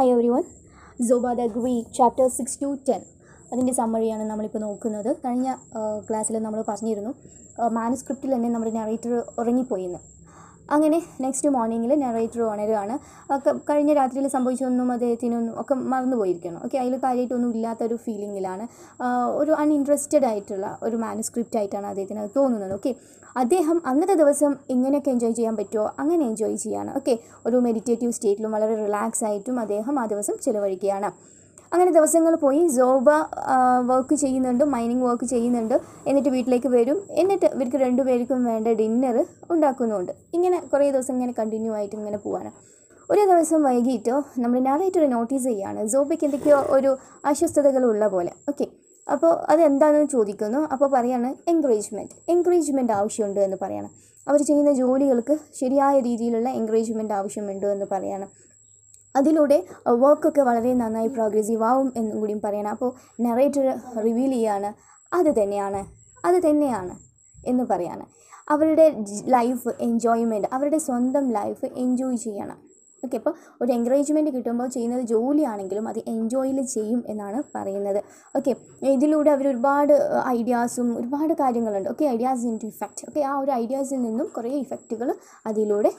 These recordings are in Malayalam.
hi everyone Zorba the Greek chapter six to ten അതിൻ്റെ സമ്മറിയാണ് നമ്മളിപ്പോൾ നോക്കുന്നത് കഴിഞ്ഞ ക്ലാസ്സിൽ നമ്മൾ പറഞ്ഞിരുന്നു മാനുസ്ക്രിപ്റ്റിൽ തന്നെ നമ്മുടെ നറേറ്റർ ഉറങ്ങിപ്പോയിന്ന് അങ്ങനെ നെക്സ്റ്റ് മോർണിംഗിൽ നറേറ്റർ ഉണരുകയാണ് കഴിഞ്ഞ രാത്രിയിൽ സംഭവിച്ചൊന്നും അദ്ദേഹത്തിനൊന്നും ഒക്കെ മറന്നുപോയിരിക്കണം ഓക്കെ അതിൽ കാര്യമായിട്ടൊന്നും ഇല്ലാത്തൊരു ഫീലിങ്ങിലാണ് ഒരു അൺഇൻട്രസ്റ്റഡ് ആയിട്ടുള്ള ഒരു മാനുസ്ക്രിപ്റ്റ് ആയിട്ടാണ് അദ്ദേഹത്തിന് അത് തോന്നുന്നത് ഓക്കെ അദ്ദേഹം അന്നത്തെ ദിവസം എങ്ങനെയൊക്കെ എൻജോയ് ചെയ്യാൻ പറ്റുമോ അങ്ങനെ എൻജോയ് ചെയ്യാണ് ഓക്കെ ഒരു മെഡിറ്റേറ്റീവ് സ്റ്റേറ്റിലും വളരെ റിലാക്സ് ആയിട്ടും അദ്ദേഹം ആ ദിവസം ചിലവഴിക്കുകയാണ് അങ്ങനെ ദിവസങ്ങൾ പോയി ജോബ വർക്ക് ചെയ്യുന്നുണ്ട് മൈനിങ് വർക്ക് ചെയ്യുന്നുണ്ട് എന്നിട്ട് വീട്ടിലേക്ക് വരും എന്നിട്ട് ഇവർക്ക് രണ്ടുപേർക്കും വേണ്ട ഡിന്നർ ഉണ്ടാക്കുന്നുണ്ട് ഇങ്ങനെ കുറേ ദിവസം ഇങ്ങനെ കണ്ടിന്യൂ ആയിട്ട് ഇങ്ങനെ പോവാണ് ഒരു ദിവസം വൈകിട്ടോ നമ്മുടെ നാരേറ്റർ നോട്ടീസ് ചെയ്യുകയാണ് ജോബയ്ക്ക് എന്തൊക്കെയോ ഒരു അസ്വസ്ഥതകൾ ഉള്ള പോലെ ഓക്കെ അപ്പോൾ അതെന്താണെന്ന് ചോദിക്കുന്നു അപ്പോൾ പറയാണ് എൻകറേജ്മെൻറ്റ് എൻകറേജ്മെൻറ്റ് ആവശ്യമുണ്ട് എന്ന് പറയണം അവർ ചെയ്യുന്ന ജോലികൾക്ക് ശരിയായ രീതിയിലുള്ള എൻകറേജ്മെൻറ്റ് ആവശ്യമുണ്ട് എന്ന് പറയണം അതിലൂടെ വർക്കൊക്കെ വളരെ നന്നായി പ്രോഗ്രസീവ് ആവും എന്നും കൂടിയും പറയണം അപ്പോൾ നറേറ്റർ റിവീൽ ചെയ്യാണ് അത് തന്നെയാണ് അത് തന്നെയാണ് എന്ന് പറയാണ് അവരുടെ ലൈഫ് എൻജോയ്മെൻറ്റ് അവരുടെ സ്വന്തം ലൈഫ് എൻജോയ് ചെയ്യണം ഓക്കെ അപ്പോൾ ഒരു എൻകറേജ്മെൻറ്റ് കിട്ടുമ്പോൾ ചെയ്യുന്നത് ജോലിയാണെങ്കിലും അത് എൻജോയിൽ ചെയ്യും എന്നാണ് പറയുന്നത് ഓക്കെ ഇതിലൂടെ അവർ ഒരുപാട് ഐഡിയാസും ഒരുപാട് കാര്യങ്ങളുണ്ട് okay ideas into effect okay ആ ഒരു ഐഡിയാസിൽ നിന്നും കുറേ ഇഫക്റ്റുകൾ അതിലൂടെ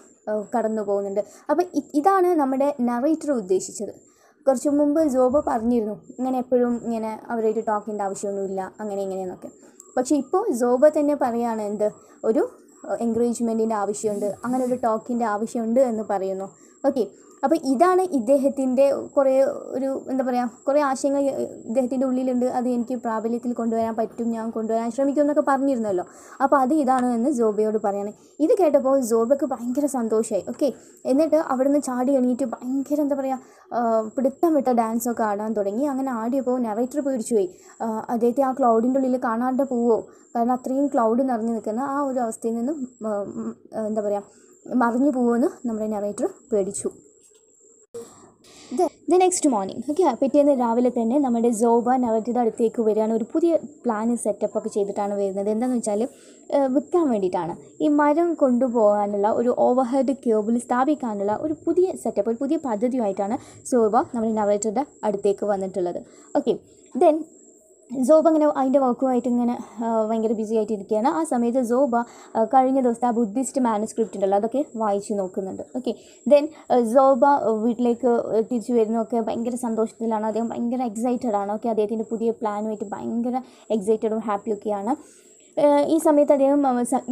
കടന്നു പോകുന്നുണ്ട് അപ്പോൾ ഇതാണ് നമ്മുടെ നറേറ്റർ ഉദ്ദേശിച്ചത് കുറച്ച് മുമ്പ് ജോബ് പറഞ്ഞിരുന്നു ഇങ്ങനെ എപ്പോഴും ഇങ്ങനെ അവരായിട്ട് ടോക്കിൻ്റെ ആവശ്യമൊന്നുമില്ല അങ്ങനെ ഇങ്ങനെയെന്നൊക്കെ പക്ഷേ ഇപ്പോൾ ജോബ തന്നെ പറയുകയാണ് എന്ത് ഒരു എൻകറേജ്മെൻറ്റിൻ്റെ ആവശ്യമുണ്ട് അങ്ങനെ ഒരു ടോക്കിൻ്റെ ആവശ്യമുണ്ട് എന്ന് പറയുന്നു ഓക്കെ അപ്പോൾ ഇതാണ് ഇദ്ദേഹത്തിൻ്റെ കുറേ ഒരു എന്താ പറയുക കുറേ ആശയങ്ങൾ ഇദ്ദേഹത്തിൻ്റെ ഉള്ളിലുണ്ട് അത് എനിക്ക് പ്രാബല്യത്തിൽ കൊണ്ടുവരാൻ പറ്റും ഞാൻ കൊണ്ടുവരാൻ ശ്രമിക്കും എന്നൊക്കെ പറഞ്ഞിരുന്നല്ലോ അപ്പോൾ അത് ഇതാണ് എന്ന് ജോബയോട് പറയണേ ഇത് കേട്ടപ്പോൾ ജോബയ്ക്ക് ഭയങ്കര സന്തോഷമായി ഓക്കെ എന്നിട്ട് അവിടുന്ന് ചാടി എണീറ്റ് ഭയങ്കര എന്താ പറയുക പിടുത്തം വിട്ട ഡാൻസൊക്കെ ആടാൻ തുടങ്ങി അങ്ങനെ ആടിയപ്പോൾ നെറേറ്റർ പേടിച്ചു പോയി അദ്ദേഹത്തെ ആ ക്ലൗഡിൻ്റെ ഉള്ളിൽ കാണാണ്ട് പോവോ കാരണം അത്രയും ക്ലൗഡ് നിറഞ്ഞു നിൽക്കുന്ന ആ ഒരു അവസ്ഥയിൽ നിന്നും എന്താ പറയുക മറിഞ്ഞു പോകുമെന്ന് നമ്മുടെ നറേറ്റർ പേടിച്ചു ദ നെക്സ്റ്റ് മോർണിംഗ് ഓക്കെ പിറ്റേന്ന് രാവിലെ തന്നെ നമ്മുടെ ജോബ നറേറ്റീവിൻ്റെ അടുത്തേക്ക് വരികയാണ് ഒരു പുതിയ പ്ലാൻ സെറ്റപ്പ് ഒക്കെ ചെയ്തിട്ടാണ് വരുന്നത് എന്താണെന്ന് വെച്ചാൽ വിൽക്കാൻ വേണ്ടിയിട്ടാണ് ഈ മരം കൊണ്ടുപോകാനുള്ള ഒരു ഓവർഹെഡ് ക്യൂബിൽ സ്ഥാപിക്കാനുള്ള ഒരു പുതിയ സെറ്റപ്പ് ഒരു പുതിയ പദ്ധതിയുമായിട്ടാണ് സോബ നമ്മുടെ നറേറ്ററുടെ അടുത്തേക്ക് വന്നിട്ടുള്ളത് ഓക്കെ ദെൻ സോബ അങ്ങനെ അതിൻ്റെ വർക്കുമായിട്ട് ഇങ്ങനെ ഭയങ്കര ബിസി ആയിട്ട് ഇരിക്കുകയാണ് ആ സമയത്ത് സോബ കഴിഞ്ഞ ദിവസത്തെ ആ ബുദ്ധിസ്റ്റ് മാനുസ്ക്രിപ്റ്റ് ഉണ്ടല്ലോ അതൊക്കെ വായിച്ച് നോക്കുന്നുണ്ട് ഓക്കെ ദെൻ സോബ വീട്ടിലേക്ക് തിരിച്ചു വരുന്നതൊക്കെ ഭയങ്കര സന്തോഷത്തിലാണ് അദ്ദേഹം ഭയങ്കര എക്സൈറ്റഡ് ആണ് ഓക്കെ അദ്ദേഹത്തിൻ്റെ പുതിയ പ്ലാനുമായിട്ട് ഭയങ്കര എക്സൈറ്റഡും ഹാപ്പിയൊക്കെയാണ് ഈ സമയത്ത് അദ്ദേഹം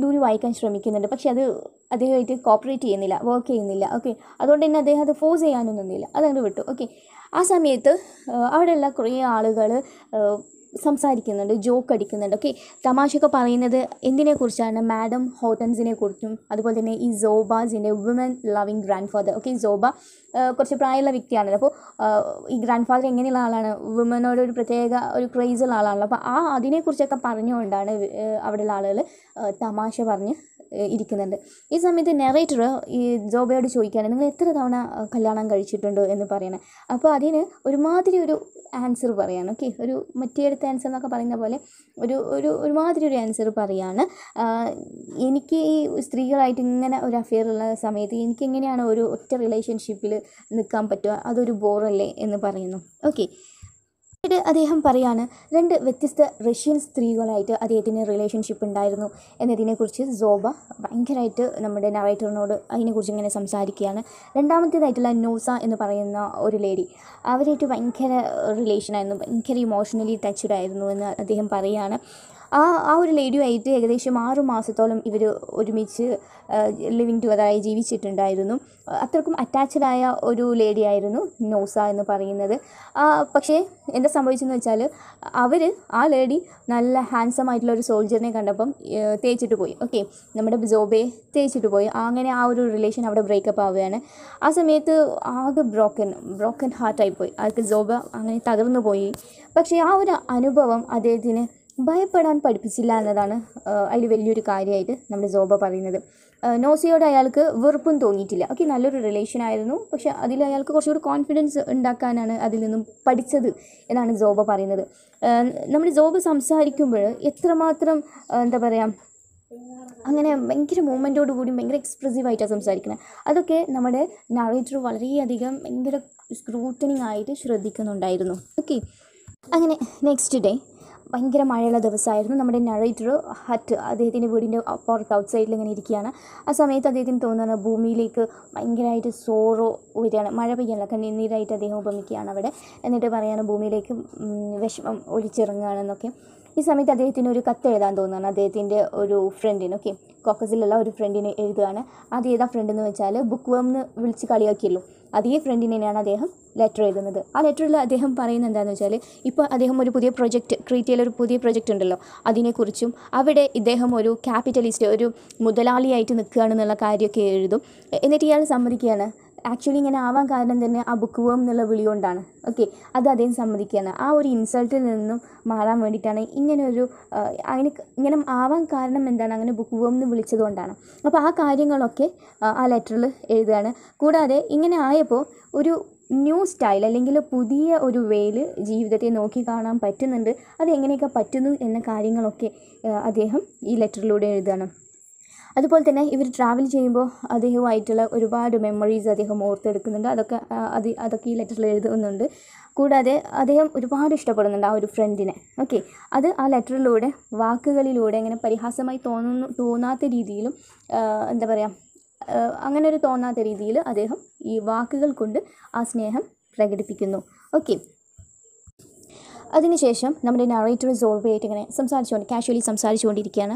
ദൂരി വായിക്കാൻ ശ്രമിക്കുന്നുണ്ട് പക്ഷേ അത് അദ്ദേഹമായിട്ട് കോപ്പറേറ്റ് ചെയ്യുന്നില്ല വർക്ക് ചെയ്യുന്നില്ല ഓക്കെ അതുകൊണ്ട് തന്നെ അദ്ദേഹം അത് ഫോഴ്സ് ചെയ്യാനൊന്നും നിന്നില്ല അതങ്ങോട്ട് വിട്ടു ഓക്കെ ആ സമയത്ത് അവിടെയുള്ള കുറേ ആളുകൾ സംസാരിക്കുന്നുണ്ട് ജോക്ക് അടിക്കുന്നുണ്ട് ഓക്കെ തമാശയൊക്കെ പറയുന്നത് എന്തിനെക്കുറിച്ചാണ് മാഡം ഹോട്ടൻസിനെ കുറിച്ചും അതുപോലെ തന്നെ ഈ സോബാസിൻ്റെ woman loving grandfather okay Zorba കുറച്ച് പ്രായമുള്ള വ്യക്തിയാണല്ലോ അപ്പോൾ ഈ ഗ്രാൻഡ് ഫാദർ എങ്ങനെയുള്ള ആളാണ് വുമനോട് ഒരു പ്രത്യേക ഒരു ഉള്ള ആളാണല്ലോ അപ്പോൾ ആ അതിനെക്കുറിച്ചൊക്കെ പറഞ്ഞുകൊണ്ടാണ് അവിടെയുള്ള ആളുകൾ തമാശ പറഞ്ഞ് ഇരിക്കുന്നുണ്ട് ഈ സമയത്ത് നെറേറ്റർ ഈ ജോബയോട് ചോദിക്കുകയാണ് നിങ്ങൾ എത്ര തവണ കല്യാണം കഴിച്ചിട്ടുണ്ട് എന്ന് പറയണേ അപ്പോൾ അതിന് ഒരുമാതിരി ഒരു ആൻസർ പറയാണ് ഓക്കെ ഒരു മറ്റേടുത്ത ആൻസർ എന്നൊക്കെ പറയുന്ന പോലെ ഒരു ഒരു ഒരുമാതിരി ഒരു ആൻസർ പറയാണ് എനിക്ക് ഈ സ്ത്രീകളായിട്ട് ഇങ്ങനെ ഒരു അഫെയർ ഉള്ള സമയത്ത് എനിക്ക് എങ്ങനെയാണ് ഒരു ഒറ്റ റിലേഷൻഷിപ്പിൽ നിൽക്കാൻ പറ്റുക അതൊരു ബോറല്ലേ എന്ന് പറയുന്നു ഓക്കെ പിന്നീട് അദ്ദേഹം പറയാണ് രണ്ട് വ്യത്യസ്ത റഷ്യൻ സ്ത്രീകളായിട്ട് അദ്ദേഹത്തിന് റിലേഷൻഷിപ്പ് ഉണ്ടായിരുന്നു എന്നതിനെക്കുറിച്ച് സോബ ഭയങ്കരമായിട്ട് നമ്മുടെ നറേറ്ററിനോട് അതിനെക്കുറിച്ച് ഇങ്ങനെ സംസാരിക്കുകയാണ് രണ്ടാമത്തേതായിട്ടുള്ള നോസ എന്ന് പറയുന്ന ഒരു ലേഡി അവരായിട്ട് ഭയങ്കര റിലേഷനായിരുന്നു ഭയങ്കര ഇമോഷണലി ടച്ച്ഡ് ആയിരുന്നു എന്ന് അദ്ദേഹം പറയുകയാണ് ആ ആ ഒരു ലേഡിയുമായിട്ട് ഏകദേശം ആറു മാസത്തോളം ഇവർ ഒരുമിച്ച് ലിവിങ് ടുഗതറായി ജീവിച്ചിട്ടുണ്ടായിരുന്നു അത്രക്കും അറ്റാച്ചഡായ ഒരു ലേഡിയായിരുന്നു നോസ എന്ന് പറയുന്നത് പക്ഷേ എന്താ സംഭവിച്ചെന്ന് വെച്ചാൽ അവർ ആ ലേഡി നല്ല ഹാൻസം ആയിട്ടുള്ള ഒരു സോൾജറിനെ കണ്ടപ്പം തേച്ചിട്ട് പോയി ഓക്കെ നമ്മുടെ ജോബെ തേച്ചിട്ട് പോയി അങ്ങനെ ആ ഒരു റിലേഷൻ അവിടെ ബ്രേക്കപ്പ് ആവുകയാണ് ആ സമയത്ത് ആകെ ബ്രോക്കൻ ബ്രോക്കൻ ഹാർട്ടായി പോയി ആൾക്ക് ജോബ അങ്ങനെ തകർന്നു പോയി പക്ഷേ ആ ഒരു അനുഭവം അദ്ദേഹത്തിന് ഭയപ്പെടാൻ പഠിപ്പിച്ചില്ല എന്നതാണ് അതിൽ വലിയൊരു കാര്യമായിട്ട് നമ്മുടെ ജോബ പറയുന്നത് നോസിയോട് അയാൾക്ക് വെറുപ്പും തോന്നിയിട്ടില്ല ഓക്കെ നല്ലൊരു റിലേഷൻ ആയിരുന്നു പക്ഷേ അതിൽ അയാൾക്ക് കുറച്ചുകൂടി കോൺഫിഡൻസ് ഉണ്ടാക്കാനാണ് അതിൽ നിന്നും പഠിച്ചത് എന്നാണ് ജോബ പറയുന്നത് നമ്മുടെ ജോബ് സംസാരിക്കുമ്പോൾ എത്രമാത്രം എന്താ പറയുക അങ്ങനെ ഭയങ്കര മൂവ്മെൻറ്റോട് കൂടി ഭയങ്കര എക്സ്പ്രസീവായിട്ടാണ് സംസാരിക്കുന്നത് അതൊക്കെ നമ്മുടെ നറേറ്റർ വളരെയധികം ഭയങ്കര സ്ക്രൂട്ടനിങ് ആയിട്ട് ശ്രദ്ധിക്കുന്നുണ്ടായിരുന്നു ഓക്കെ അങ്ങനെ നെക്സ്റ്റ് ഡേ ഭയങ്കര മഴയുള്ള ദിവസമായിരുന്നു നമ്മുടെ നറേറ്റർ ഹട്ട് അദ്ദേഹത്തിൻ്റെ വീടിൻ്റെ പുറത്ത് ഔട്ട് സൈഡിൽ ഇങ്ങനെ ഇരിക്കുകയാണ് ആ സമയത്ത് അദ്ദേഹത്തിന് തോന്നുന്ന ഭൂമിയിലേക്ക് ഭയങ്കരമായിട്ട് സോറോ വരികയാണ് മഴ പെയ്യാനുള്ള കണ്ണീരായിട്ട് അദ്ദേഹം ഉപമിക്കുകയാണ് അവിടെ എന്നിട്ട് പറയുകയാണ് ഭൂമിയിലേക്ക് വിഷമം ഒലിച്ചിറങ്ങുകയാണെന്നൊക്കെ ഈ സമയത്ത് അദ്ദേഹത്തിന് ഒരു കത്ത് എഴുതാൻ തോന്നുകയാണ് അദ്ദേഹത്തിൻ്റെ ഒരു ഫ്രണ്ടിന് ഓക്കെ കോക്കസിലുള്ള ഒരു ഫ്രണ്ടിന് എഴുതുകയാണ് അത് ഏതാ ഫ്രണ്ട് എന്ന് വെച്ചാൽ ബുക്ക് വേം എന്ന് വിളിച്ച് കളിയാക്കിയല്ലോ അതേ ഫ്രണ്ടിന് തന്നെയാണ് അദ്ദേഹം ലെറ്റർ എഴുതുന്നത് ആ ലെറ്ററിൽ അദ്ദേഹം പറയുന്നത് എന്താണെന്ന് വെച്ചാൽ ഇപ്പോൾ അദ്ദേഹം ഒരു പുതിയ പ്രൊജക്റ്റ് ക്രീറ്റ് ചെയ്യലൊരു പുതിയ പ്രൊജക്റ്റ് ഉണ്ടല്ലോ അതിനെക്കുറിച്ചും അവിടെ ഇദ്ദേഹം ഒരു ക്യാപിറ്റലിസ്റ്റ് ഒരു മുതലാളിയായിട്ട് നിൽക്കുകയാണെന്നുള്ള കാര്യമൊക്കെ എഴുതും എന്നിട്ട് ഇയാൾ സമ്മതിക്കുകയാണ് ആക്ച്വലി ഇങ്ങനെ ആവാൻ കാരണം തന്നെ ആ ബുക്ക് വേം എന്നുള്ള വിളി കൊണ്ടാണ് ഓക്കെ അത് അദ്ദേഹം സമ്മതിക്കുകയാണ് ആ ഒരു ഇൻസൾട്ടിൽ നിന്നും മാറാൻ വേണ്ടിയിട്ടാണ് ഇങ്ങനെ ഒരു അങ്ങനെ ഇങ്ങനെ ആവാൻ കാരണം എന്താണ് അങ്ങനെ ബുക്ക് വേം എന്ന് വിളിച്ചതുകൊണ്ടാണ് അപ്പോൾ ആ കാര്യങ്ങളൊക്കെ ആ ലെറ്ററിൽ എഴുതുകയാണ് കൂടാതെ ഇങ്ങനെ ആയപ്പോൾ ഒരു ന്യൂ സ്റ്റൈൽ അല്ലെങ്കിൽ പുതിയ ഒരു വേയിൽ ജീവിതത്തെ നോക്കി കാണാൻ പറ്റുന്നുണ്ട് അത് എങ്ങനെയൊക്കെ പറ്റുന്നു എന്ന കാര്യങ്ങളൊക്കെ അദ്ദേഹം ഈ ലെറ്ററിലൂടെ എഴുതുകയാണ് അതുപോലെ തന്നെ ഇവർ ട്രാവൽ ചെയ്യുമ്പോൾ അദ്ദേഹവുമായിട്ടുള്ള ഒരുപാട് മെമ്മറീസ് അദ്ദേഹം ഓർത്തെടുക്കുന്നുണ്ട് അതൊക്കെ അത് അതൊക്കെ ഈ ലെറ്ററിൽ എഴുതുന്നുണ്ട് കൂടാതെ അദ്ദേഹം ഒരുപാട് ഇഷ്ടപ്പെടുന്നുണ്ട് ആ ഒരു ഫ്രണ്ടിനെ ഓക്കെ അത് ആ ലെറ്ററിലൂടെ വാക്കുകളിലൂടെ അങ്ങനെ പരിഹാസമായി തോന്നുന്നു തോന്നാത്ത രീതിയിലും എന്താ പറയുക അങ്ങനെ ഒരു തോന്നാത്ത രീതിയിൽ അദ്ദേഹം ഈ വാക്കുകൾ കൊണ്ട് ആ സ്നേഹം പ്രകടിപ്പിക്കുന്നു ഓക്കെ അതിനുശേഷം നമ്മുടെ നറേറ്റർ സോൾവ് ആയിട്ട് ഇങ്ങനെ സംസാരിച്ചുകൊണ്ട് കാഷ്വലി സംസാരിച്ചുകൊണ്ടിരിക്കുകയാണ്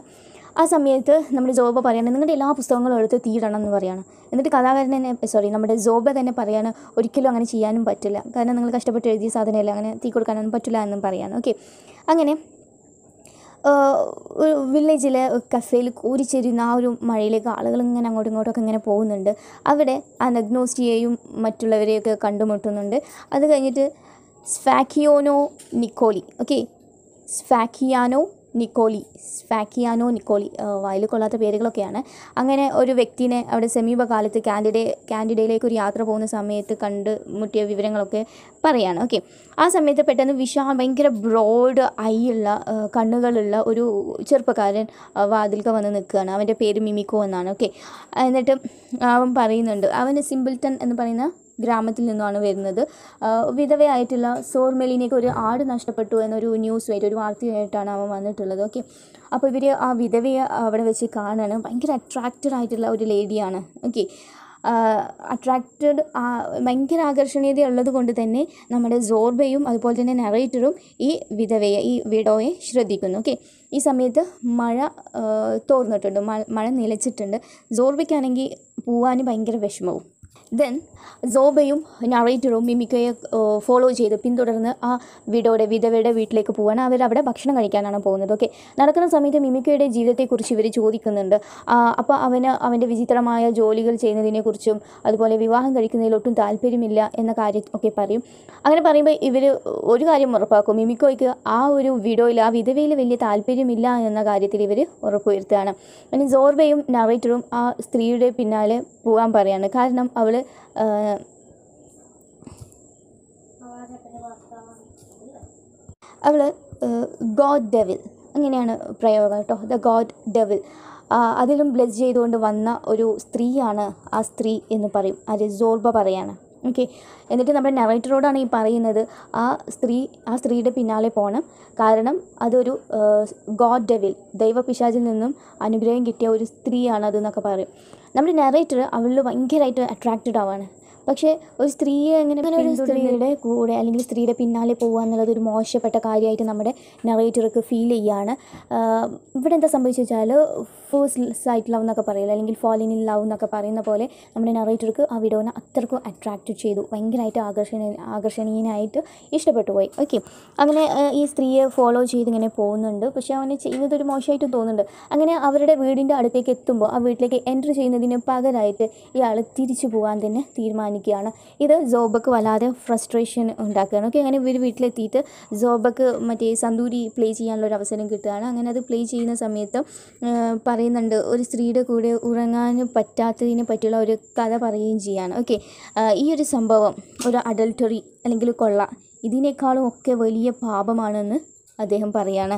ആ സമയത്ത് നമ്മുടെ ജോബ പറയുകയാണ് നിങ്ങളുടെ എല്ലാ പുസ്തകങ്ങളും എടുത്ത് തീടണം എന്ന് പറയാണ് എന്നിട്ട് കഥാകാരൻ തന്നെ സോറി നമ്മുടെ ജോബ തന്നെ പറയാണ് ഒരിക്കലും അങ്ങനെ ചെയ്യാനും പറ്റില്ല കാരണം നിങ്ങൾ കഷ്ടപ്പെട്ട് എഴുതിയ സാധനമല്ല അങ്ങനെ തീ കൊടുക്കാനൊന്നും പറ്റില്ല എന്നും പറയാണ് ഓക്കെ അങ്ങനെ വില്ലേജിലെ കഫേയിൽ കൂരിച്ചേരുന്ന ആ ഒരു മഴയിലേക്ക് ആളുകൾ ഇങ്ങനെ അങ്ങോട്ടും ഇങ്ങോട്ടൊക്കെ ഇങ്ങനെ പോകുന്നുണ്ട് അവിടെ ആ നഗ്നോസ്റ്റിയെയും മറ്റുള്ളവരെയൊക്കെ കണ്ടുമുട്ടുന്നുണ്ട് അത് കഴിഞ്ഞിട്ട് Sfakiano Nikoli okay Sfakiano Nikoli Sfakiano Nikoli വായിൽ കൊള്ളാത്ത പേരുകളൊക്കെയാണ് അങ്ങനെ ഒരു വ്യക്തിനെ അവിടെ സമീപകാലത്ത് കാൻഡിഡേ കാൻഡിഡയിലേക്ക് ഒരു യാത്ര പോകുന്ന സമയത്ത് കണ്ട് മുട്ടിയ വിവരങ്ങളൊക്കെ പറയാണ് ഓക്കെ ആ സമയത്ത് പെട്ടെന്ന് വിശാ ഭയങ്കര ബ്രോഡ് ഐ ഉള്ള കണ്ണുകളുള്ള ഒരു ചെറുപ്പക്കാരൻ വാതിൽക്ക വന്ന് നിൽക്കുകയാണ് അവൻ്റെ പേര് മിമിക്കോ എന്നാണ് ഓക്കെ എന്നിട്ട് അവൻ പറയുന്നുണ്ട് അവൻ്റെ സിമ്പിൾട്ടൺ എന്ന് പറയുന്ന ഗ്രാമത്തിൽ നിന്നാണ് വരുന്നത് വിധവയായിട്ടുള്ള സോർമെലിനേക്ക് ഒരു ആട് നഷ്ടപ്പെട്ടു എന്നൊരു ന്യൂസ് വരും ഒരു വാർത്തയായിട്ടാണ് അവൻ വന്നിട്ടുള്ളത് ഓക്കെ അപ്പോൾ ഇവർ ആ വിധവയെ അവിടെ വെച്ച് കാണാണ് ഭയങ്കര അട്രാക്റ്റഡ് ആയിട്ടുള്ള ഒരു ലേഡിയാണ് ഓക്കെ അട്രാക്റ്റഡ് ഭയങ്കര ആകർഷണീയത ഉള്ളത് കൊണ്ട് തന്നെ നമ്മുടെ സോർബയും അതുപോലെ തന്നെ നറേറ്ററും ഈ വിധവയെ ഈ വിഡോയെ ശ്രദ്ധിക്കുന്നു ഓക്കെ ഈ സമയത്ത് മഴ തോർന്നിട്ടുണ്ട് മഴ നിലച്ചിട്ടുണ്ട് സോർബയ്ക്കാണെങ്കിൽ പോവാൻ ഭയങ്കര വിഷമവും ദെൻ സോബയും നറേറ്ററും മിമിക്കയെ ഫോളോ ചെയ്ത് പിന്തുടർന്ന് ആ വീടോടെ വിധവയുടെ വീട്ടിലേക്ക് പോവാൻ അവർ അവിടെ ഭക്ഷണം കഴിക്കാനാണ് പോകുന്നത് ഓക്കെ നടക്കുന്ന സമയത്ത് മിമിക്കയുടെ ജീവിതത്തെക്കുറിച്ച് ഇവർ ചോദിക്കുന്നുണ്ട് അപ്പോൾ അവന് അവൻ്റെ വിചിത്രമായ ജോലികൾ ചെയ്യുന്നതിനെക്കുറിച്ചും അതുപോലെ വിവാഹം കഴിക്കുന്നതിൽ ഒട്ടും താല്പര്യമില്ല എന്ന കാര്യം ഒക്കെ പറയും അങ്ങനെ പറയുമ്പോൾ ഇവർ ഒരു കാര്യം ഉറപ്പാക്കും മിമിക്കോയ്ക്ക് ആ ഒരു വീഡിയോയിൽ ആ വിധവയിൽ വലിയ താല്പര്യമില്ല എന്ന കാര്യത്തിൽ ഇവർ ഉറപ്പുവരുത്തുകയാണ് പിന്നെ സോർബയും നറേറ്ററും ആ സ്ത്രീയുടെ പിന്നാലെ പോകാൻ പറയാണ് കാരണം അവൾ അവൾ ഗോഡ് ഡെവിൽ അങ്ങനെയാണ് പ്രയോഗം കേട്ടോ ദ ഗോഡ് ഡെവിൽ അതിലും ബ്ലസ് ചെയ്തുകൊണ്ട് വന്ന ഒരു സ്ത്രീയാണ് ആ സ്ത്രീ എന്ന് പറയും അത് സോർബ പറയാണ് ഓക്കെ എന്നിട്ട് നമ്മുടെ നവൈറ്ററോടാണ് ഈ പറയുന്നത് ആ സ്ത്രീ ആ സ്ത്രീയുടെ പിന്നാലെ പോകണം കാരണം അതൊരു ഗോഡ് ഡെവിൽ ദൈവപിശാചിൽ നിന്നും അനുഗ്രഹം കിട്ടിയ ഒരു സ്ത്രീയാണ് അതെന്നൊക്കെ പറയും നമ്മുടെ നറേറ്റർ അവളിൽ ഭയങ്കരമായിട്ട് അട്രാക്റ്റഡ് ആവാണ് പക്ഷേ ഒരു സ്ത്രീയെ അങ്ങനെ ഒരു സ്ത്രീയുടെ കൂടെ അല്ലെങ്കിൽ സ്ത്രീയുടെ പിന്നാലെ പോകുക എന്നുള്ളത് ഒരു മോശപ്പെട്ട കാര്യമായിട്ട് നമ്മുടെ നറേറ്റർക്ക് ഫീൽ ചെയ്യുകയാണ് ഇവിടെ എന്താ സംഭവിച്ചു വെച്ചാൽ ഫേസ്റ്റ് സൈറ്റ് ലവ് എന്നൊക്കെ പറയില്ല അല്ലെങ്കിൽ ഫോളിൻ ഇൻ ലവ് എന്നൊക്കെ പറയുന്ന പോലെ നമ്മുടെ നറേറ്റർക്ക് ആ വിഡോനെ അത്രക്കും അട്രാക്റ്റ് ചെയ്തു ഭയങ്കരമായിട്ട് ആകർഷണീയ ആകർഷണീയനായിട്ട് ഇഷ്ടപ്പെട്ടു പോയി ഓക്കെ അങ്ങനെ ഈ സ്ത്രീയെ ഫോളോ ചെയ്ത് ഇങ്ങനെ പോകുന്നുണ്ട് പക്ഷേ അവനെ ചെയ്യുന്നതൊരു മോശമായിട്ട് തോന്നുന്നുണ്ട് അങ്ങനെ അവരുടെ വീടിൻ്റെ അടുത്തേക്ക് എത്തുമ്പോൾ ആ വീട്ടിലേക്ക് എൻ്റർ ചെയ്യുന്നതിന് പകരമായിട്ട് ഇയാൾ തിരിച്ചു പോകാൻ തന്നെ തീരുമാനിക്കുകയാണ് ഇത് ജോബക്ക് വല്ലാതെ ഫ്രസ്ട്രേഷൻ ഉണ്ടാക്കുകയാണ് ഓക്കെ അങ്ങനെ ഇവർ വീട്ടിലെത്തിയിട്ട് ജോബക്ക് മറ്റേ സന്തൂരി പ്ലേ ചെയ്യാനുള്ള ഒരു അവസരം കിട്ടുകയാണ് അങ്ങനെ അത് പ്ലേ ചെയ്യുന്ന സമയത്ത് പറ പറയുന്നുണ്ട് ഒരു സ്ത്രീയുടെ കൂടെ ഉറങ്ങാനും പറ്റാത്തതിനെ പറ്റിയുള്ള ഒരു കഥ പറയുകയും ചെയ്യാണ് ഓക്കെ ഈ ഒരു സംഭവം ഒരു അഡൽട്ടറി അല്ലെങ്കിൽ കൊള്ള ഇതിനേക്കാളും ഒക്കെ വലിയ പാപമാണെന്ന് അദ്ദേഹം പറയാണ്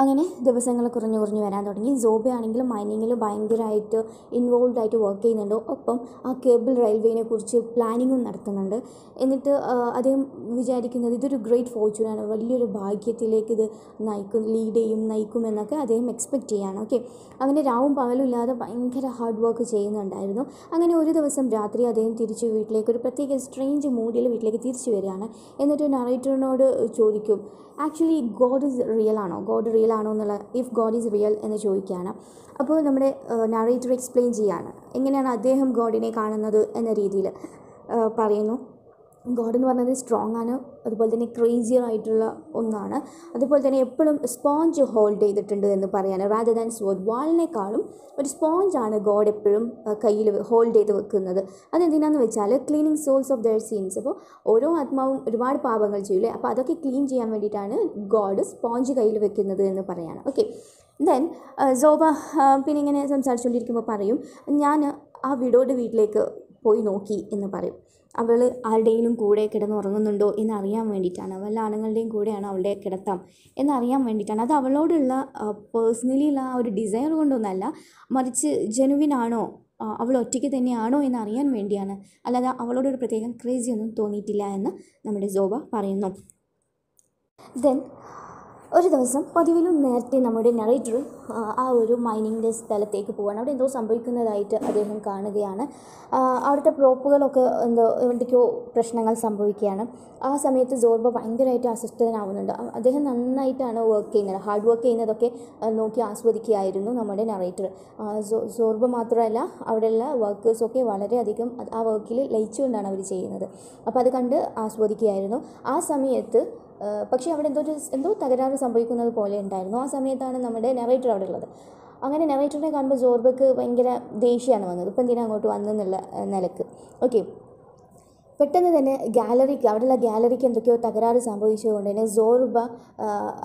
അങ്ങനെ ദിവസങ്ങൾ കുറഞ്ഞു കുറഞ്ഞു വരാൻ തുടങ്ങി സോബി ആണെങ്കിൽ മൈനിങ്ങിൽ ഭയങ്കരമായിട്ട് ഇൻവോൾവ് ആയിട്ട് വർക്ക് ചെയ്യുന്നുണ്ട് ഒപ്പം ആ കേബിൾ റെയിൽവേനെ കുറിച്ച് പ്ലാനിങ്ങും നടത്തുന്നുണ്ട് എന്നിട്ട് അദ്ദേഹം വിചാരിക്കുന്നത് ഇതൊരു ഗ്രേറ്റ് ഫോർച്യൂണാണ് വലിയൊരു ഭാഗ്യത്തിലേക്ക് ഇത് നയിക്കും ലീഡ് ചെയ്യും നയിക്കും എന്നൊക്കെ അദ്ദേഹം എക്സ്പെക്റ്റ് ചെയ്യാണ് ഓക്കെ അങ്ങനെ രാവും പകലും ഇല്ലാതെ ഭയങ്കര ഹാർഡ് വർക്ക് ചെയ്യുന്നുണ്ടായിരുന്നു അങ്ങനെ ഒരു ദിവസം രാത്രി അദ്ദേഹം തിരിച്ച് വീട്ടിലേക്ക് ഒരു പ്രത്യേക സ്ട്രേഞ്ച് മൂഡിൽ വീട്ടിലേക്ക് തിരിച്ചു വരികയാണ് എന്നിട്ട് നറേറ്ററിനോട് ചോദിക്കും ആക്ച്വലി ഗോഡ് ഇസ് റിയൽ ആണോ ഗോഡ് റിയൽ ആണോ എന്നുള്ള ഇഫ് ഗോഡ് ഈസ് റിയൽ എന്ന് ചോദിക്കുകയാണ് അപ്പോൾ നമ്മുടെ നറേറ്റർ എക്സ്പ്ലെയിൻ ചെയ്യുകയാണ് എങ്ങനെയാണ് അദ്ദേഹം ഗോഡിനെ കാണുന്നത് എന്ന രീതിയിൽ പറയുന്നു ഗോഡ് എന്ന് പറയുന്നത് സ്ട്രോങ് ആണ് അതുപോലെ തന്നെ ക്രേസിയർ ആയിട്ടുള്ള ഒന്നാണ് അതുപോലെ തന്നെ എപ്പോഴും സ്പോഞ്ച് ഹോൾഡ് ചെയ്തിട്ടുണ്ട് എന്ന് പറയാൻ റാദർ ദാൻ സ്വോർഡ് വാളിനേക്കാളും ഒരു സ്പോഞ്ചാണ് ഗോഡ് എപ്പോഴും കയ്യിൽ ഹോൾഡ് ചെയ്ത് വെക്കുന്നത് അതെന്തിനാന്ന് വെച്ചാൽ cleaning souls of their sins അപ്പോൾ ഓരോ ആത്മാവും ഒരുപാട് പാപങ്ങൾ ചെയ്യൂലേ അപ്പോൾ അതൊക്കെ ക്ലീൻ ചെയ്യാൻ വേണ്ടിയിട്ടാണ് ഗോഡ് സ്പോഞ്ച് കയ്യിൽ വെക്കുന്നത് എന്ന് പറയാണ് ഓക്കെ ദെൻ സോബ പിന്നെ ഇങ്ങനെ സംസാരിച്ചുകൊണ്ടിരിക്കുമ്പോൾ പറയും ഞാൻ ആ വിഡോയുടെ വീട്ടിലേക്ക് പോയി നോക്കി എന്ന് പറയും അവൾ ആരുടെയും കൂടെ കിടന്നുറങ്ങുന്നുണ്ടോ എന്നറിയാൻ വേണ്ടിയിട്ടാണ് വല്ല ആണുങ്ങളുടെയും കൂടെയാണ് അവളുടെ കിടത്താം എന്നറിയാൻ വേണ്ടിയിട്ടാണ് അത് അവളോടുള്ള പേഴ്സണലി ആ ഒരു ഡിസയർ കൊണ്ടൊന്നല്ല മറിച്ച് ജെനുവിനാണോ അവൾ ഒറ്റയ്ക്ക് തന്നെയാണോ എന്നറിയാൻ വേണ്ടിയാണ് അല്ലാതെ അവളോടൊരു പ്രത്യേകം ക്രേസിയൊന്നും തോന്നിയിട്ടില്ല എന്ന് നമ്മുടെ ജോബ പറയുന്നു ദെൻ ഒരു ദിവസം പതിവിലും നേരത്തെ നമ്മുടെ നറേറ്റർ ആ ഒരു മൈനിങ്ങിൻ്റെ സ്ഥലത്തേക്ക് പോവാണ് അവിടെ എന്തോ സംഭവിക്കുന്നതായിട്ട് അദ്ദേഹം കാണുകയാണ് അവിടുത്തെ പ്രോപ്പുകളൊക്കെ എന്തോ എന്തൊക്കെയോ പ്രശ്നങ്ങൾ സംഭവിക്കുകയാണ് ആ സമയത്ത് ജോർബ ഭയങ്കരമായിട്ട് അസ്വസ്ഥനാവുന്നുണ്ട് അദ്ദേഹം നന്നായിട്ടാണ് വർക്ക് ചെയ്യുന്നത് ഹാർഡ് വർക്ക് ചെയ്യുന്നതൊക്കെ നോക്കി ആസ്വദിക്കുകയായിരുന്നു നമ്മുടെ നറേറ്റർ സോർബ മാത്രമല്ല അവിടെയുള്ള വർക്കേഴ്സൊക്കെ വളരെയധികം ആ വർക്കിൽ ലയിച്ചുകൊണ്ടാണ് അവർ ചെയ്യുന്നത് അപ്പോൾ അത് കണ്ട് ആസ്വദിക്കുകയായിരുന്നു ആ സമയത്ത് പക്ഷേ അവിടെ എന്തോ ഒരു എന്തോ തകരാറ് സംഭവിക്കുന്നത് പോലെ ഉണ്ടായിരുന്നു ആ സമയത്താണ് നമ്മുടെ നെറേറ്റർ അവിടെ ഉള്ളത് അങ്ങനെ നെറേറ്ററിനെ കാണുമ്പോൾ ജോർബക്ക് ഭയങ്കര ദേഷ്യമാണ് വന്നത് ഇപ്പം എന്തിനാ അങ്ങോട്ട് വന്നെന്നുള്ള നിലക്ക് ഓക്കെ പെട്ടെന്ന് തന്നെ ഗാലറിക്ക് അവിടെയുള്ള ഗാലറിക്ക് എന്തൊക്കെയോ തകരാറ് സംഭവിച്ചുകൊണ്ട് തന്നെ സോർബ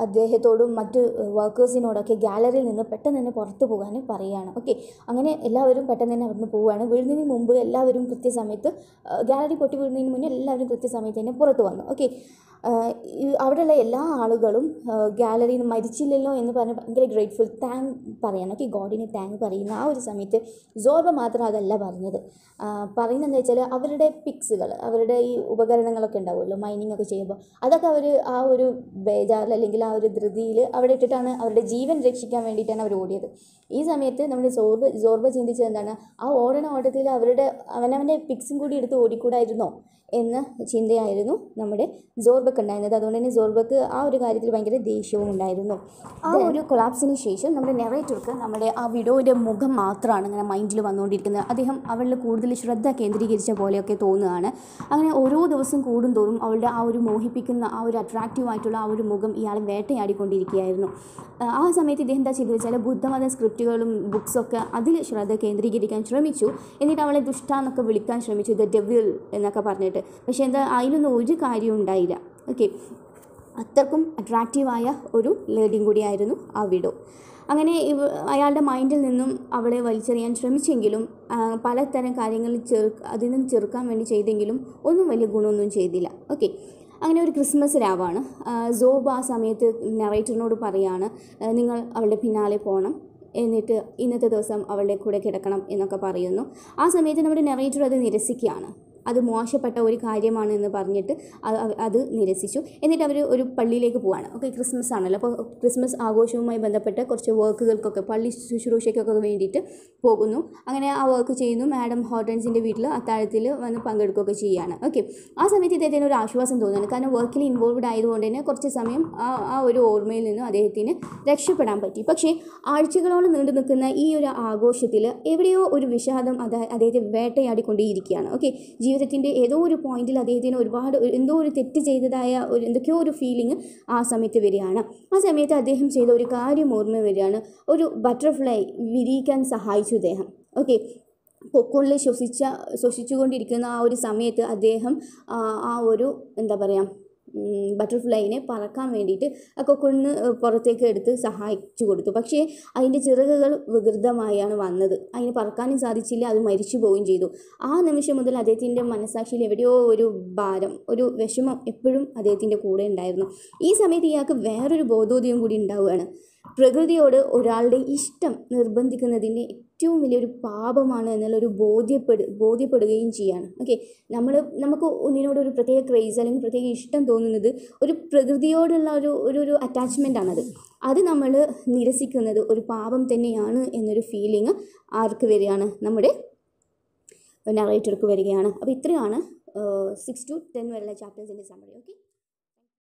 അദ്ദേഹത്തോടും മറ്റ് വർക്കേഴ്സിനോടൊക്കെ ഗാലറിയിൽ നിന്ന് പെട്ടെന്ന് തന്നെ പുറത്തു പോകാൻ പറയുകയാണ് ഓക്കെ അങ്ങനെ എല്ലാവരും പെട്ടെന്ന് തന്നെ അവിടുന്ന് പോവുകയാണ് വീഴുന്നതിന് മുമ്പ് എല്ലാവരും കൃത്യസമയത്ത് ഗാലറി പൊട്ടി വീഴുന്നതിന് മുന്നേ എല്ലാവരും കൃത്യസമയത്ത് തന്നെ പുറത്ത് വന്നു ഓക്കെ അവിടെയുള്ള എല്ലാ ആളുകളും ഗാലറിയിൽ നിന്ന് മരിച്ചില്ലല്ലോ എന്ന് പറഞ്ഞ് ഭയങ്കര ഗ്രേറ്റ്ഫുൾ താങ്ക് പറയാനൊക്കെ ഗോഡിനെ താങ്ക് പറയുന്ന ആ ഒരു സമയത്ത് സോർബ മാത്രം അതല്ല പറഞ്ഞത് പറയുന്നതെന്ന് വെച്ചാൽ അവരുടെ പിക്സുകൾ അവരുടെ ഈ ഉപകരണങ്ങളൊക്കെ ഉണ്ടാവുമല്ലോ മൈനിങ് ഒക്കെ ചെയ്യുമ്പോൾ അതൊക്കെ അവർ ആ ഒരു ബേജാറിൽ അല്ലെങ്കിൽ ആ ഒരു ധൃതിയിൽ അവിടെ ഇട്ടിട്ടാണ് അവരുടെ ജീവൻ രക്ഷിക്കാൻ വേണ്ടിയിട്ടാണ് അവർ ഓടിയത് ഈ സമയത്ത് നമ്മുടെ സോർബ സോർബ ചിന്തിച്ചത് എന്താണ് ആ ഓടണ ഓട്ടത്തിൽ അവരുടെ അവനവൻ്റെ പിക്സും കൂടി എടുത്ത് ഓടിക്കൂടായിരുന്നോ എന്ന ചിന്തയായിരുന്നു നമ്മുടെ ജോർബക്ക് ഉണ്ടായിരുന്നത് അതുകൊണ്ട് തന്നെ ജോർബക്ക് ആ ഒരു കാര്യത്തിൽ ഭയങ്കര ദേഷ്യവും ഉണ്ടായിരുന്നു ആ ഒരു കൊളാപ്സിന് ശേഷം നമ്മുടെ നെറേറ്റർക്ക് നമ്മുടെ ആ വിഡോയുടെ മുഖം മാത്രമാണ് ഇങ്ങനെ മൈൻഡിൽ വന്നുകൊണ്ടിരിക്കുന്നത് അദ്ദേഹം അവളിൽ കൂടുതൽ ശ്രദ്ധ കേന്ദ്രീകരിച്ച പോലെയൊക്കെ തോന്നുകയാണ് അങ്ങനെ ഓരോ ദിവസം കൂടുന്തോറും അവളുടെ ആ ഒരു മോഹിപ്പിക്കുന്ന ആ ഒരു അട്രാക്റ്റീവ് ആയിട്ടുള്ള ആ ഒരു മുഖം ഇയാൾ വേട്ടയാടിക്കൊണ്ടിരിക്കുകയായിരുന്നു ആ സമയത്ത് ഇദ്ദേഹം എന്താ ചെയ്തു വെച്ചാൽ ബുദ്ധമത സ്ക്രിപ്റ്റുകളും ബുക്സൊക്കെ അതിൽ ശ്രദ്ധ കേന്ദ്രീകരിക്കാൻ ശ്രമിച്ചു എന്നിട്ട് അവളെ ദുഷ്ട എന്നൊക്കെ വിളിക്കാൻ ശ്രമിച്ചു ദ ഡെവിൽ എന്നൊക്കെ പറഞ്ഞിട്ട് പറയുന്നത് പക്ഷേ എന്താ അതിനൊന്നും ഒരു കാര്യവും ഉണ്ടായില്ല ഓക്കെ അത്രക്കും അട്രാക്റ്റീവായ ഒരു ലേഡിയും കൂടിയായിരുന്നു ആ വിഡോ അങ്ങനെ അയാളുടെ മൈൻഡിൽ നിന്നും അവളെ വലിച്ചെറിയാൻ ശ്രമിച്ചെങ്കിലും പലതരം കാര്യങ്ങൾ ചെറു അതിൽ നിന്ന് ചെറുക്കാൻ വേണ്ടി ചെയ്തെങ്കിലും ഒന്നും വലിയ ഗുണമൊന്നും ചെയ്തില്ല ഓക്കെ അങ്ങനെ ഒരു ക്രിസ്മസ് രാവാണ് സോബ് ആ സമയത്ത് നറേറ്ററിനോട് പറയാണ് നിങ്ങൾ അവളുടെ പിന്നാലെ പോകണം എന്നിട്ട് ഇന്നത്തെ ദിവസം അവളുടെ കൂടെ കിടക്കണം എന്നൊക്കെ പറയുന്നു ആ സമയത്ത് നമ്മുടെ നറേറ്റർ അത് നിരസിക്കുകയാണ് അത് മോശപ്പെട്ട ഒരു കാര്യമാണ് എന്ന് പറഞ്ഞിട്ട് അത് നിരസിച്ചു എന്നിട്ട് അവർ ഒരു പള്ളിയിലേക്ക് പോവാണ് ഓക്കെ ക്രിസ്മസ് ആണല്ലോ അപ്പോൾ ക്രിസ്മസ് ആഘോഷവുമായി ബന്ധപ്പെട്ട കുറച്ച് വർക്കുകൾക്കൊക്കെ പള്ളി ശുശ്രൂഷയ്ക്കൊക്കെ വേണ്ടിയിട്ട് പോകുന്നു അങ്ങനെ ആ വർക്ക് ചെയ്യുന്നു മാഡം ഹോട്ടൻസിൻ്റെ വീട്ടിൽ അത്താഴത്തിൽ വന്ന് പങ്കെടുക്കുകയൊക്കെ ചെയ്യുകയാണ് ഓക്കെ ആ സമയത്ത് ഇദ്ദേഹത്തിന് ഒരു ആശ്വാസം തോന്നുന്നു കാരണം വർക്കിൽ ഇൻവോൾവ്ഡ് ആയതുകൊണ്ട് തന്നെ കുറച്ച് സമയം ആ ഒരു ഓർമ്മയിൽ നിന്നും അദ്ദേഹത്തിന് രക്ഷപ്പെടാൻ പറ്റി പക്ഷേ ആഴ്ചകളോളം നീണ്ടു നിൽക്കുന്ന ഈ ഒരു ആഘോഷത്തിൽ എവിടെയോ ഒരു വിഷാദം അദ്ദേഹത്തെ വേട്ടയാടിക്കൊണ്ടേയിരിക്കുകയാണ് ഓക്കെ ജീവിതത്തിൻ്റെ ഏതോ ഒരു പോയിന്റിൽ അദ്ദേഹത്തിന് ഒരുപാട് എന്തോ ഒരു തെറ്റ് ചെയ്തതായ ഒരു എന്തൊക്കെയോ ഒരു ഫീലിംഗ് ആ സമയത്ത് വരികയാണ് ആ സമയത്ത് അദ്ദേഹം ചെയ്ത ഒരു കാര്യം ഓർമ്മ വരികയാണ് ഒരു ബട്ടർഫ്ലൈ വിരിയിക്കാൻ സഹായിച്ചു അദ്ദേഹം ഓക്കെ കൊക്കോണിൽ ശ്വസിച്ച ശ്വസിച്ചുകൊണ്ടിരിക്കുന്ന ആ ഒരു സമയത്ത് അദ്ദേഹം ആ ഒരു എന്താ പറയുക ബട്ടർഫ്ലൈനെ പറക്കാൻ വേണ്ടിയിട്ട് ആ കൊക്കുണ്ണ് പുറത്തേക്ക് എടുത്ത് സഹായിച്ചു കൊടുത്തു പക്ഷേ അതിൻ്റെ ചിറകുകൾ വികൃതമായാണ് വന്നത് അതിന് പറക്കാനും സാധിച്ചില്ല അത് മരിച്ചു പോവുകയും ചെയ്തു ആ നിമിഷം മുതൽ അദ്ദേഹത്തിൻ്റെ മനസ്സാക്ഷിയിൽ എവിടെയോ ഒരു ഭാരം ഒരു വിഷമം എപ്പോഴും അദ്ദേഹത്തിൻ്റെ കൂടെ ഉണ്ടായിരുന്നു ഈ സമയത്ത് ഇയാൾക്ക് വേറൊരു ബോധോദയം കൂടി ഉണ്ടാവുകയാണ് പ്രകൃതിയോട് ഒരാളുടെ ഇഷ്ടം നിർബന്ധിക്കുന്നതിൻ്റെ ഏറ്റവും വലിയൊരു പാപമാണ് എന്നുള്ളൊരു ബോധ്യപ്പെടു ബോധ്യപ്പെടുകയും ചെയ്യാണ് ഓക്കെ നമ്മൾ നമുക്ക് ഒന്നിനോടൊരു ഒരു പ്രത്യേക ക്രേസ് അല്ലെങ്കിൽ പ്രത്യേക ഇഷ്ടം തോന്നുന്നത് ഒരു പ്രകൃതിയോടുള്ള ഒരു ഒരു ഒരു അറ്റാച്ച്മെൻറ്റാണത് അത് നമ്മൾ നിരസിക്കുന്നത് ഒരു പാപം തന്നെയാണ് എന്നൊരു ഫീലിംഗ് ആർക്ക് വരികയാണ് നമ്മുടെ നറേറ്റർക്ക് വരികയാണ് അപ്പോൾ ഇത്രയാണ് സിക്സ് ടു ടെൻ വരെയുള്ള ചാപ്റ്റേഴ്സിൻ്റെ സമയം ഓക്കെ